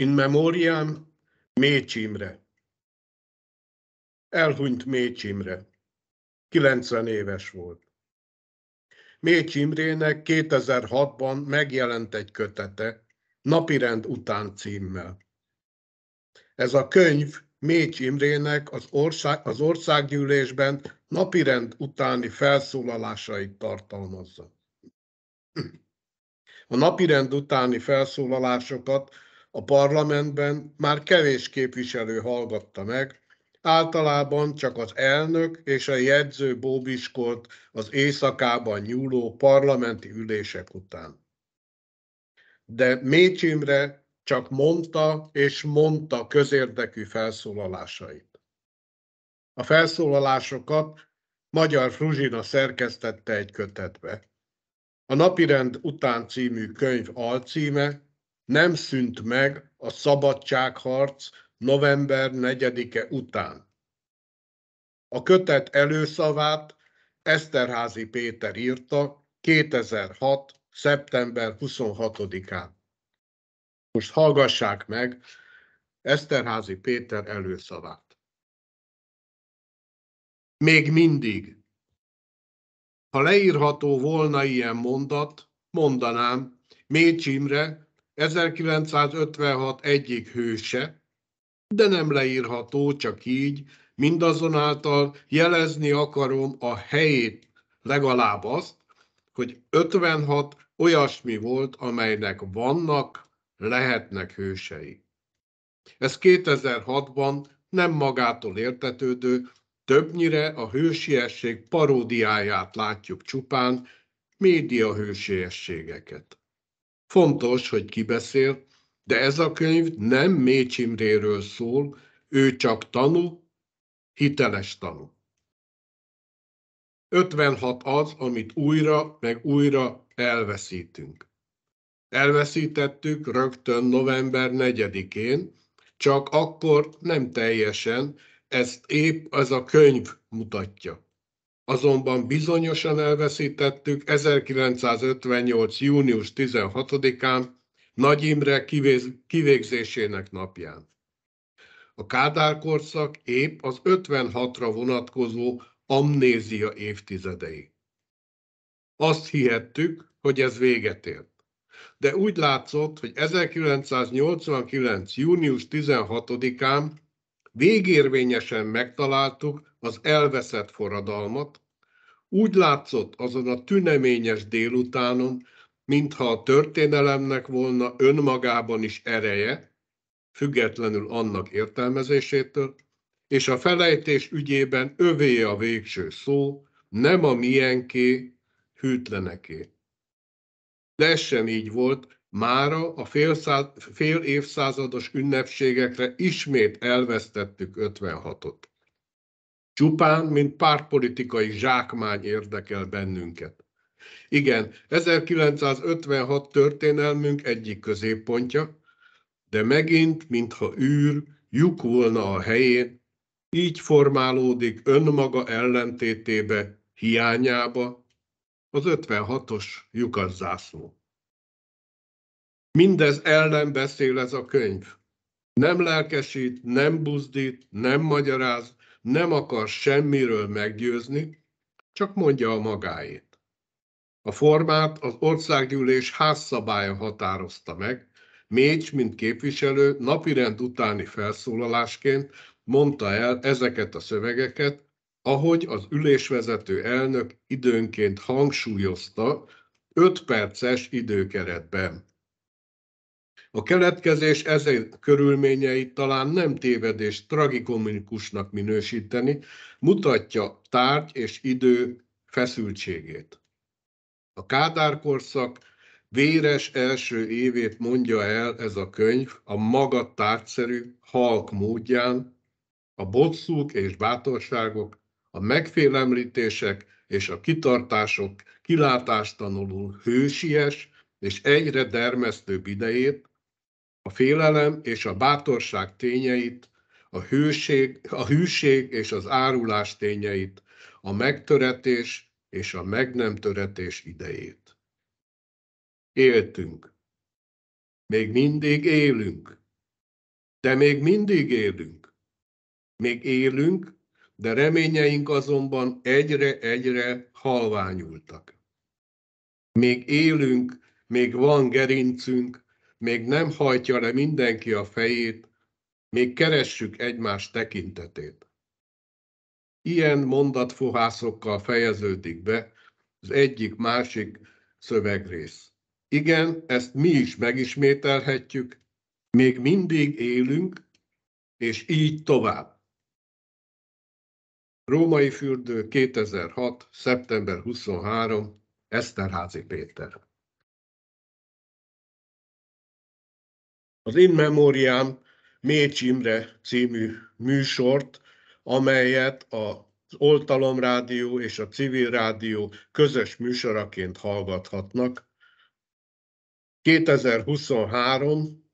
In memoriam Mécsimre. Elhunyt Mécsimre. 90 éves volt. Mécsimrének 2006-ban megjelent egy kötete, Napirend után címmel. Ez a könyv Mécs Imrének az, ország, az országgyűlésben napirend utáni felszólalásait tartalmazza. A napirend utáni felszólalásokat a parlamentben már kevés képviselő hallgatta meg, általában csak az elnök és a jegyző bóbiskolt az éjszakában nyúló parlamenti ülések után. De Mécsimre csak mondta és mondta közérdekű felszólalásait. A felszólalásokat Magyar Fruzsina szerkesztette egy kötetbe. A Napirend után című könyv alcíme nem szűnt meg a szabadságharc november 4-e után. A kötet előszavát Eszterházi Péter írta 2006. szeptember 26-án. Most hallgassák meg Eszterházi Péter előszavát. Még mindig. Ha leírható volna ilyen mondat, mondanám, Mécsimre, 1956 egyik hőse, de nem leírható, csak így, mindazonáltal jelezni akarom a helyét, legalább azt, hogy 56 olyasmi volt, amelynek vannak, lehetnek hősei. Ez 2006-ban nem magától értetődő, többnyire a hősiesség paródiáját látjuk csupán, média hősiességeket. Fontos, hogy ki beszél, de ez a könyv nem Mécs Imréről szól, ő csak tanú, hiteles tanú. 56 az, amit újra meg újra elveszítünk. Elveszítettük rögtön november 4-én, csak akkor nem teljesen, ezt épp az a könyv mutatja azonban bizonyosan elveszítettük 1958. június 16-án Nagy Imre kivégzésének napján. A Kádár korszak épp az 56-ra vonatkozó amnézia évtizedei. Azt hihettük, hogy ez véget ért. De úgy látszott, hogy 1989. június 16-án Végérvényesen megtaláltuk az elveszett forradalmat, úgy látszott azon a tüneményes délutánon, mintha a történelemnek volna önmagában is ereje, függetlenül annak értelmezésétől, és a felejtés ügyében övé a végső szó, nem a milyenké, hűtleneké. De ez sem így volt, Mára a fél, száz, fél évszázados ünnepségekre ismét elvesztettük 56-ot. Csupán, mint pártpolitikai zsákmány érdekel bennünket. Igen, 1956 történelmünk egyik középpontja, de megint, mintha űr, lyuk volna a helyén, így formálódik önmaga ellentétébe, hiányába az 56-os lyukaszászló. Mindez ellen beszél ez a könyv. Nem lelkesít, nem buzdít, nem magyaráz, nem akar semmiről meggyőzni, csak mondja a magáét. A formát az országgyűlés házszabálya határozta meg, Mécs, mint képviselő, napirend utáni felszólalásként mondta el ezeket a szövegeket, ahogy az ülésvezető elnök időnként hangsúlyozta 5 perces időkeretben. A keletkezés ezen körülményeit talán nem tévedés tragikomikusnak minősíteni, mutatja tárgy és idő feszültségét. A kádárkorszak véres első évét mondja el ez a könyv a maga tárgyszerű, halk módján, a bosszúk és bátorságok, a megfélemlítések és a kitartások kilátástanulul hősies és egyre dermesztőbb idejét, a félelem és a bátorság tényeit, a, hűség, a hűség és az árulás tényeit, a megtöretés és a meg nem töretés idejét. Éltünk. Még mindig élünk. De még mindig élünk. Még élünk, de reményeink azonban egyre-egyre halványultak. Még élünk, még van gerincünk, még nem hajtja le mindenki a fejét, még keressük egymás tekintetét. Ilyen mondatfohászokkal fejeződik be az egyik-másik szövegrész. Igen, ezt mi is megismételhetjük, még mindig élünk, és így tovább. Római fürdő 2006. szeptember 23. Eszterházi Péter az In Memoriam Mécs Imre című műsort, amelyet az Oltalom Rádió és a Civil Rádió közös műsoraként hallgathatnak. 2023.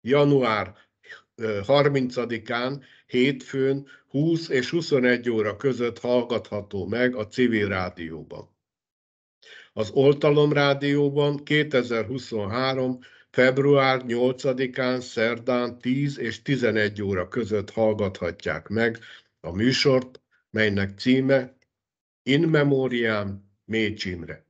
január 30-án hétfőn 20 és 21 óra között hallgatható meg a civil rádióban. Az Oltalom Rádióban 2023 február 8-án szerdán 10 és 11 óra között hallgathatják meg a műsort, melynek címe In Memoriam Mécsimre. Imre.